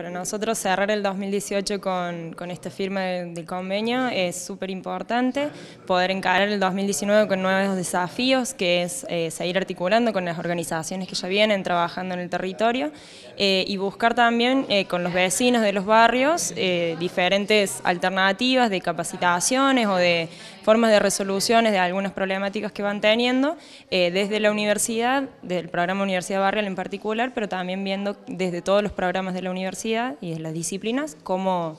para nosotros cerrar el 2018 con, esta firma del, convenio es súper importante, poder encarar el 2019 con nuevos desafíos, que es eh, seguir articulando con las organizaciones que ya vienen trabajando en el territorio eh, y buscar también eh, con los vecinos de los barrios diferentes alternativas de capacitaciones o de formas de resoluciones de algunas problemáticas que van teniendo desde la universidad, del programa Universidad Barrial en particular, pero también viendo desde todos los programas de la universidad y en las disciplinas, cómo,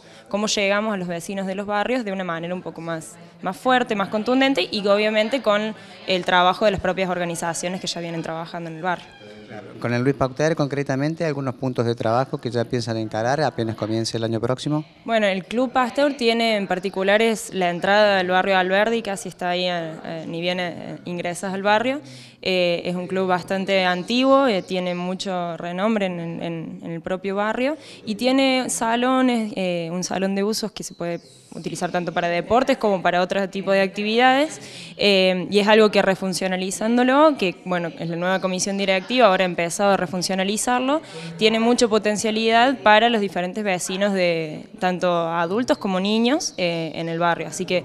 llegamos a los vecinos de los barrios de una manera un poco más fuerte, más contundente y obviamente con el trabajo de las propias organizaciones que ya vienen trabajando en el barrio. Con el Luis Pauter, concretamente, algunos puntos de trabajo que ya piensan encarar apenas comience el año próximo. Bueno, el Club Pasteur tiene en particular la entrada del barrio Alberdi, casi está ahí, eh, eh, ni bien eh, ingresas al barrio. es un club bastante antiguo, tiene mucho renombre en, el propio barrio y tiene salones, un salón de usos que se puede utilizar tanto para deportes como para otro tipo de actividades y es algo que refuncionalizándolo, que bueno, es la nueva comisión directiva, ahora empezado a refuncionalizarlo, tiene mucha potencialidad para los diferentes vecinos, de tanto adultos como niños eh, en el barrio. Así que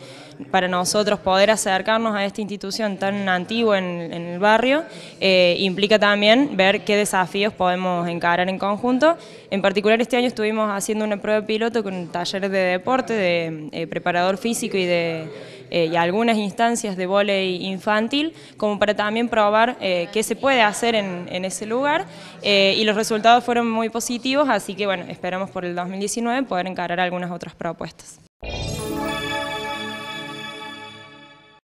para nosotros poder acercarnos a esta institución tan antigua en, el barrio eh, implica también ver qué desafíos podemos encarar en conjunto. En particular este año estuvimos haciendo una prueba piloto con talleres de deporte, de eh, preparador físico y de eh, y algunas instancias de volei infantil, como para también probar eh, qué se puede hacer en, en ese lugar. Eh, y los resultados fueron muy positivos, así que bueno, esperamos por el 2019 poder encarar algunas otras propuestas.